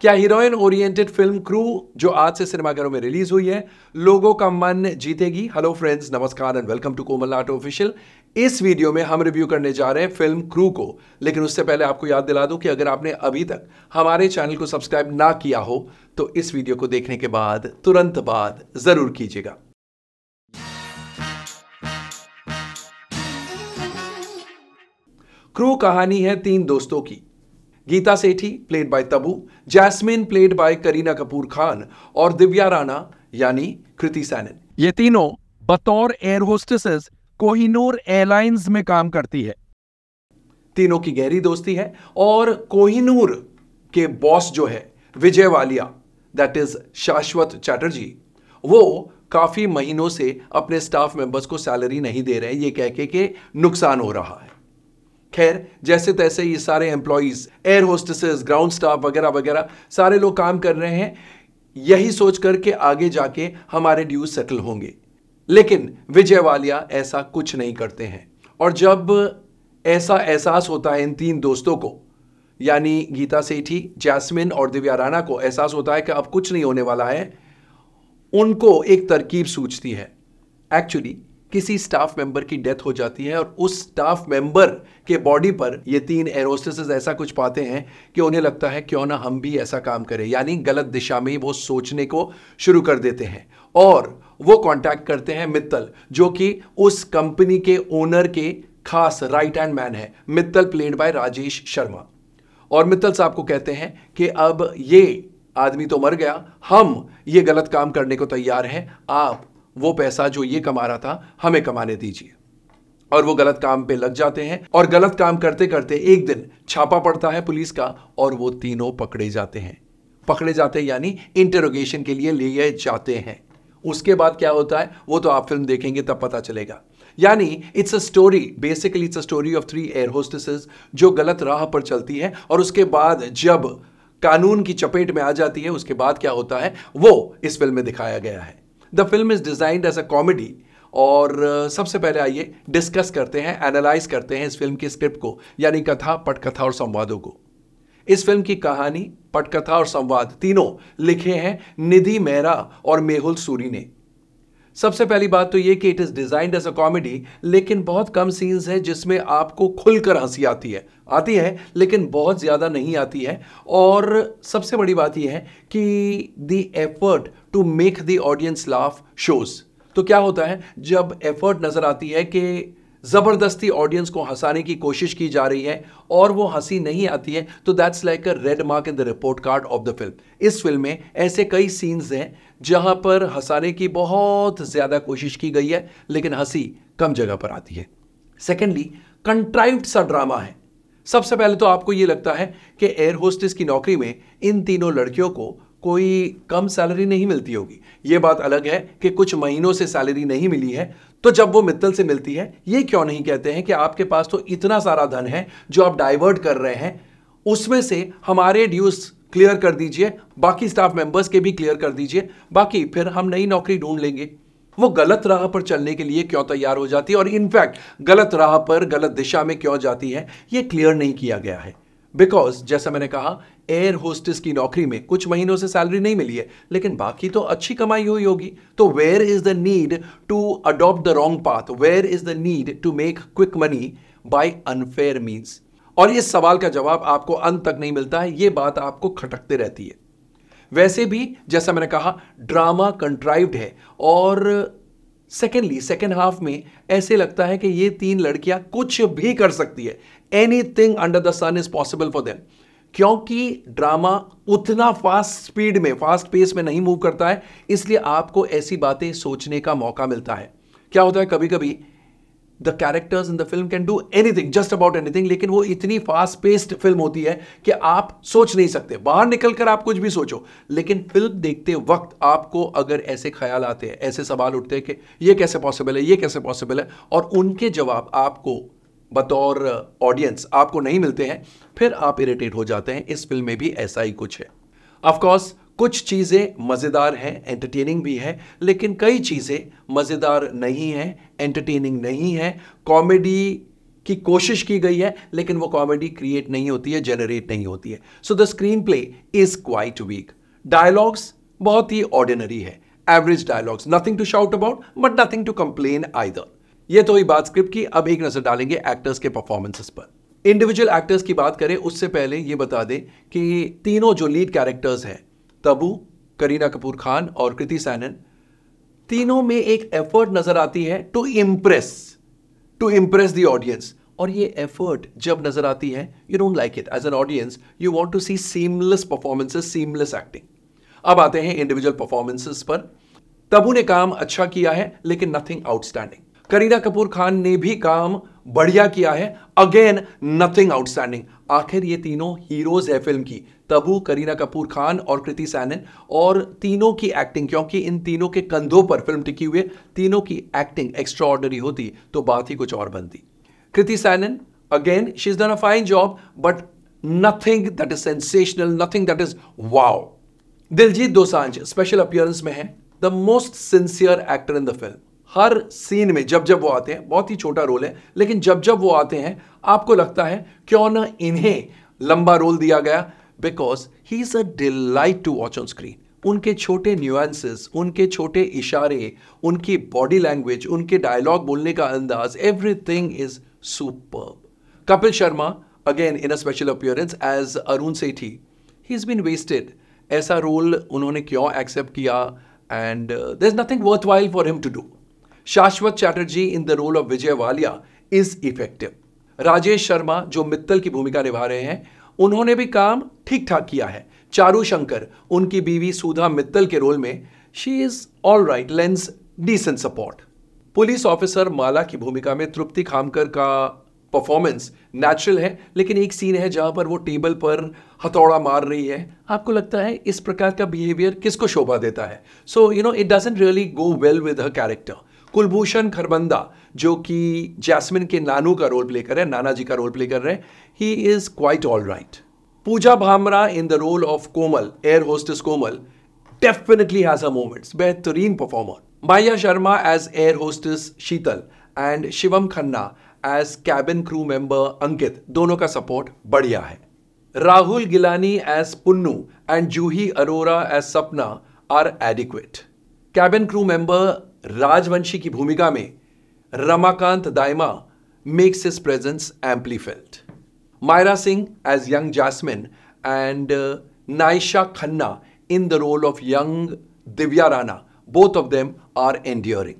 क्या heroine oriented film crew जो आज से सिनेमाघरों में रिलीज हुई है लोगों का मन जीतेगी हेलो फ्रेंड्स नमस्कार and welcome to Komal Nat official इस वीडियो में हम रिव्यू करने जा रहे हैं फिल्म क्रू को लेकिन उससे पहले आपको याद दिला दूं कि अगर आपने अभी तक हमारे चैनल को सब्सक्राइब ना किया हो तो इस वीडियो को देखने के बाद तुरंत बाद जरूर कीजिएगा क्रू कहानी है तीन दोस्तों की Geeta Sethi played by Tabu Jasmine played by Kareena Kapoor Khan और दिव्या राणा यानी कृति सैनन ये तीनों बतौर एयर होस्टेसेस कोहिनूर एयरलाइंस में काम करती है तीनों की गहरी दोस्ती है और कोहिनूर के बॉस जो है विजय वालिया दैट इज शाश्वत चैटर्जी वो काफ़ी महीनों से अपने स्टाफ मेंबर्स को सैलरी नहीं दे रहे हैं ये कह के के नुकसान हो रहा है खैर जैसे तैसे ये सारे employees air hostesses ground staff वगैरह वगैरह सारे लोग काम कर रहे हैं यही सोच करके आगे जाके हमारे ड्यूज सेटल होंगे लेकिन विजय वालिया ऐसा कुछ नहीं करते हैं और जब ऐसा एहसास होता है इन तीन दोस्तों को यानी गीता सेठी जैस्मिन और दिव्या राणा को एहसास होता है कि अब कुछ नहीं होने वाला है उनको एक तरकीब सूझती है एक्चुअली किसी स्टाफ मेंबर की डेथ हो जाती है और उस स्टाफ मेंबर के बॉडी पर ये तीन एरोस्टेसिस ऐसा कुछ पाते हैं कि उन्हें लगता है क्यों ना हम भी ऐसा काम करें यानी गलत दिशा में वो सोचने को शुरू कर देते हैं और वो कांटेक्ट करते हैं मित्तल जो कि उस कंपनी के ओनर के खास राइट हैंड मैन है मित्तल प्लेड बाय राजेश शर्मा और मित्तल साहब को कहते हैं कि अब ये आदमी तो मर गया हम ये गलत काम करने को तैयार हैं आप वो पैसा जो ये कमा रहा था हमें कमाने दीजिए और वो गलत काम पे लग जाते हैं और गलत काम करते करते एक दिन छापा पड़ता है पुलिस का और वो तीनों पकड़े जाते हैं पकड़े जाते हैं यानी इंटरोगेशन के लिए लिए जाते हैं उसके बाद क्या होता है वो तो आप फिल्म देखेंगे तब पता चलेगा यानी it's a story basically it's a story of three air hostesses जो गलत राह पर चलती है और उसके बाद जब कानून की चपेट में आ जाती है उसके बाद क्या होता है वो इस फिल्म में दिखाया गया है the film is designed as a comedy और सबसे पहले आइए डिस्कस करते हैं एनालाइज करते हैं इस फिल्म की स्क्रिप्ट को यानी कथा पटकथा और संवादों को इस फिल्म की कहानी पटकथा और संवाद तीनों लिखे हैं निधि मेहरा और मेहुल सूरी ने सबसे पहली बात तो ये कि it is designed as a comedy लेकिन बहुत कम सीन्स हैं जिसमें आपको खुलकर हंसी आती है आती है लेकिन बहुत ज़्यादा नहीं आती है और सबसे बड़ी बात यह है कि the effort to make the audience laugh shows तो क्या होता है जब एफर्ट नज़र आती है कि ज़बरदस्ती ऑडियंस को हंसाने की कोशिश की जा रही है और वो हंसी नहीं आती है तो that's like a red mark in the report card of the film इस फिल्म में ऐसे कई सीन्स हैं जहां पर हंसाने की बहुत ज़्यादा कोशिश की गई है लेकिन हंसी कम जगह पर आती है सेकेंडली कंट्राइव्ड सा ड्रामा है सबसे पहले तो आपको ये लगता है कि एयर होस्टेस की नौकरी में इन तीनों लड़कियों को कोई कम सैलरी नहीं मिलती होगी ये बात अलग है कि कुछ महीनों से सैलरी नहीं मिली है तो जब वो मित्तल से मिलती है ये क्यों नहीं कहते हैं कि आपके पास तो इतना सारा धन है जो आप डाइवर्ट कर रहे हैं उसमें से हमारे ड्यूज क्लियर कर दीजिए बाकी स्टाफ मेंबर्स के भी क्लियर कर दीजिए बाकी फिर हम नई नौकरी ढूंढ लेंगे वो गलत राह पर चलने के लिए क्यों तैयार हो जाती है और इनफैक्ट गलत राह पर गलत दिशा में क्यों जाती है ये क्लियर नहीं किया गया है बिकॉज जैसा मैंने कहा एयर होस्टेस की नौकरी में कुछ महीनों से सैलरी नहीं मिली है लेकिन बाकी तो अच्छी कमाई हुई होगी तो where is the need to adopt the wrong path where is the need to make quick money by unfair means और इस सवाल का जवाब आपको अंत तक नहीं मिलता है ये बात आपको खटकते रहती है वैसे भी जैसा मैंने कहा ड्रामा कंट्राइव्ड है और सेकेंडली सेकेंड हाफ में ऐसे लगता है कि ये तीन लड़कियां कुछ भी कर सकती है anything under the sun is possible for them क्योंकि ड्रामा उतना फास्ट स्पीड में फास्ट पेस में नहीं मूव करता है इसलिए आपको ऐसी बातें सोचने का मौका मिलता है क्या होता है कभी कभी the characters in the film can do anything just about anything लेकिन वो इतनी फास्ट पेस्ड फिल्म होती है कि आप सोच नहीं सकते बाहर निकल कर आप कुछ भी सोचो लेकिन फिल्म देखते वक्त आपको अगर ऐसे ख्याल आते हैं ऐसे सवाल उठते हैं कि ये कैसे पॉसिबल है ये कैसे पॉसिबल है और उनके जवाब आपको बतौर ऑडियंस आपको नहीं मिलते हैं फिर आप इरिटेट हो जाते हैं इस फिल्म में भी ऐसा ही कुछ है ऑफकोर्स कुछ चीज़ें मज़ेदार हैं एंटरटेनिंग भी है लेकिन कई चीज़ें मज़ेदार नहीं हैं एंटरटेनिंग नहीं है कॉमेडी की कोशिश की गई है लेकिन वो कॉमेडी क्रिएट नहीं होती है जनरेट नहीं होती है so the screen play is quite weak dialogues बहुत ही ऑर्डिनरी है average dialogues nothing to shout about but nothing to complain I ये तो ही बात स्क्रिप्ट की अब एक नजर डालेंगे एक्टर्स के परफॉर्मेंसेस पर इंडिविजुअल एक्टर्स की बात करें उससे पहले ये बता दें कि तीनों जो लीड कैरेक्टर्स हैं तबू करीना कपूर खान और कृति सैनन तीनों में एक एफर्ट नजर आती है to impress to impress the audience और ये एफर्ट जब नजर आती है you don't like it as an audience you want to see seamless performances seamless acting अब आते हैं इंडिविजुअल परफॉर्मेंसेस पर तबू ने काम अच्छा किया है लेकिन नथिंग आउटस्टैंडिंग करीना कपूर खान ने भी काम बढ़िया किया है अगेन नथिंग आउटस्टैंडिंग आखिर ये तीनों हीरोज है फिल्म की तबू करीना कपूर खान और कृति सैनन और तीनों की एक्टिंग क्योंकि इन तीनों के कंधों पर फिल्म टिकी हुई तीनों की एक्टिंग एक्स्ट्रॉर्डनरी होती तो बात ही कुछ और बनती Kriti Sanon again she is done a fine job but nothing that is sensational nothing that is wow Diljit Dosanjh special appearance में है the most sincere actor in the film हर सीन में जब जब वो आते हैं बहुत ही छोटा रोल है लेकिन जब जब वो आते हैं आपको लगता है क्यों ना इन्हें लंबा रोल दिया गया because he is a delight to watch on screen उनके छोटे न्यूएंसेस उनके छोटे इशारे उनकी बॉडी लैंग्वेज उनके डायलॉग बोलने का अंदाज everything is super Kapil Sharma again in a special appearance as Arun Sethi he is been wasted ऐसा रोल उन्होंने क्यों एक्सेप्ट किया and there is nothing worthwhile for him to do Shashwat Chatterjee in the role of Vijay Walia is effective Rajesh Sharma जो मित्तल की भूमिका निभा रहे हैं उन्होंने भी काम ठीक ठाक किया है चारू शंकर उनकी बीवी सुधा मित्तल के रोल में she is all right lends decent support police officer Mala की भूमिका में तृप्ति खामकर का परफॉर्मेंस नेचुरल है लेकिन एक सीन है जहां पर वो टेबल पर हथौड़ा मार रही है आपको लगता है इस प्रकार का बिहेवियर किसको शोभा देता है so you know it doesn't really go well with her character Kulbhushan Kharbanda जो कि जैस्मिन के नानू का रोल प्ले कर रहे हैं नाना जी का रोल प्ले कर रहे हैं he is quite all right Pooja Bhamra in the role of Komal air hostess Komal definitely has a moments बेहतरीन performer Maya Sharma as air hostess Sheetal and Shivam Khanna as cabin crew member Ankit दोनों का सपोर्ट बढ़िया है Rahul Gilani as Punnu and Juhi Arora as Sapna are adequate cabin crew member Rajvanshi की भूमिका में Ramakant Dayma makes his presence amply felt Myra Singh as young Jasmine and Naisha Khanna in the role of young Divya Rana both of them are endearing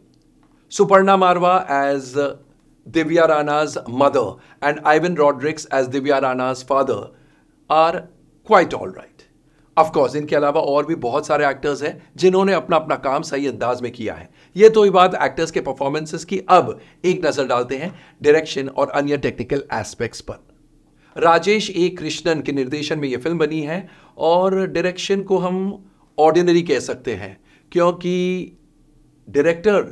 Suparna Marwah as Divya Rana's mother and Ivan Rodrigues as Divya Rana's father are quite all right of course इनके अलावा और भी बहुत सारे actors हैं जिन्होंने अपना अपना काम सही अंदाज में किया है ये तो ही बात एक्टर्स के परफॉर्मेंसेस की अब एक नज़र डालते हैं डायरेक्शन और अन्य टेक्निकल एस्पेक्ट्स पर राजेश ए कृष्णन के निर्देशन में ये फिल्म बनी है और डायरेक्शन को हम ऑर्डिनरी कह सकते हैं क्योंकि director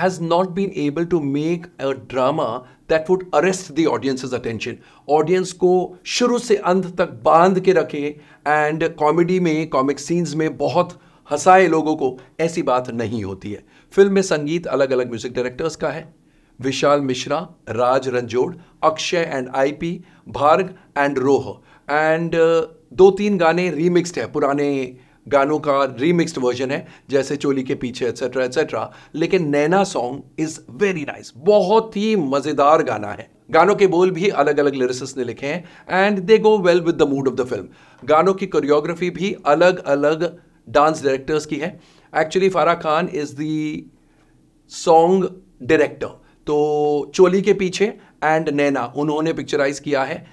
has not been able to make a drama that would arrest the audience's attention audience को शुरू से अंत तक बांध के रखे एंड कॉमेडी में कॉमिक सीन्स में बहुत हंसाए लोगों को ऐसी बात नहीं होती है फिल्म में संगीत अलग अलग म्यूजिक डायरेक्टर्स का है विशाल मिश्रा राज रंजोड़ अक्षय एंड आईपी भार्ग एंड रोह एंड uh, दो तीन गाने रीमिक्स्ड है पुराने गानों का रीमिक्सड वर्जन है जैसे चोली के पीछे एक्सेट्रा एक्सेट्रा लेकिन Naina song is very nice बहुत ही मज़ेदार गाना है गानों के बोल भी अलग अलग लिरिसिस्ट ने लिखे हैं and they go well with the mood of the film गानों की कोरियोग्राफी भी अलग अलग डांस डायरेक्टर्स की है actually Farah Khan is the song director तो चोली के पीछे एंड नैना उन्होंने पिक्चराइज किया है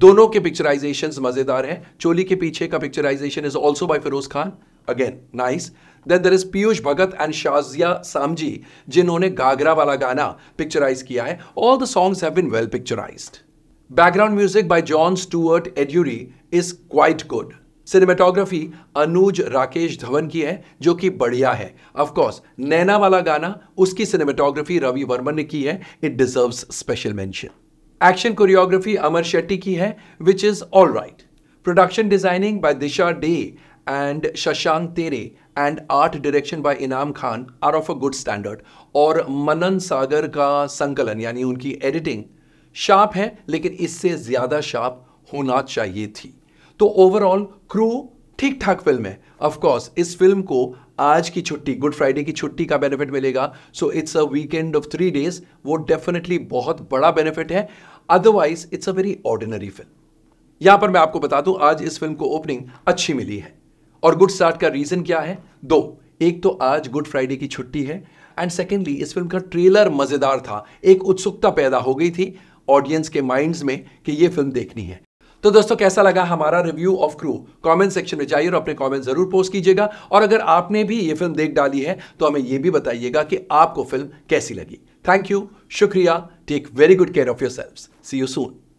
दोनों के पिक्चराइजेशन मजेदार हैं चोली के पीछे का picturisation is also by Firoz Khan again nice then there is Piyush Bhagat and Shazia Samji जिन्होंने गागरा वाला गाना पिक्चराइज किया है all the songs have been well picturise background music by John Stewart Eduri is quite good cinematography Anuj Rakesh Dhawan की है जो कि बढ़िया है ऑफकोर्स नैना वाला गाना उसकी सिनेमेटोग्राफी रवि वर्मन ने की है it deserves special mention action choreography Amar Shetty की है which is all right production designing by Disha Dey and Shashank Tere and art direction by Inam Khan are of a good standard और मनन सागर का संकलन यानी उनकी एडिटिंग शार्प है लेकिन इससे ज़्यादा शार्प होना चाहिए थी तो ओवरऑल क्रू ठीक ठाक फिल्म है ऑफकोर्स इस फिल्म को आज की छुट्टी गुड फ्राइडे की छुट्टी का बेनिफिट मिलेगा so it's a weekend of three days वो डेफिनेटली बहुत बड़ा बेनिफिट है otherwise it's a very ordinary film यहां पर मैं आपको बता दूं आज इस फिल्म को ओपनिंग अच्छी मिली है और गुड स्टार्ट का रीजन क्या है दो एक तो आज गुड फ्राइडे की छुट्टी है एंड सेकेंडली इस फिल्म का ट्रेलर मजेदार था एक उत्सुकता पैदा हो गई थी ऑडियंस के माइंड्स में कि यह फिल्म देखनी है तो दोस्तों कैसा लगा हमारा review of Crew comment section में जाइए और अपने कमेंट जरूर पोस्ट कीजिएगा और अगर आपने भी ये फिल्म देख डाली है तो हमें ये भी बताइएगा कि आपको फिल्म कैसी लगी Thank you. Shukriya. Take very good care of yourselves. See you soon.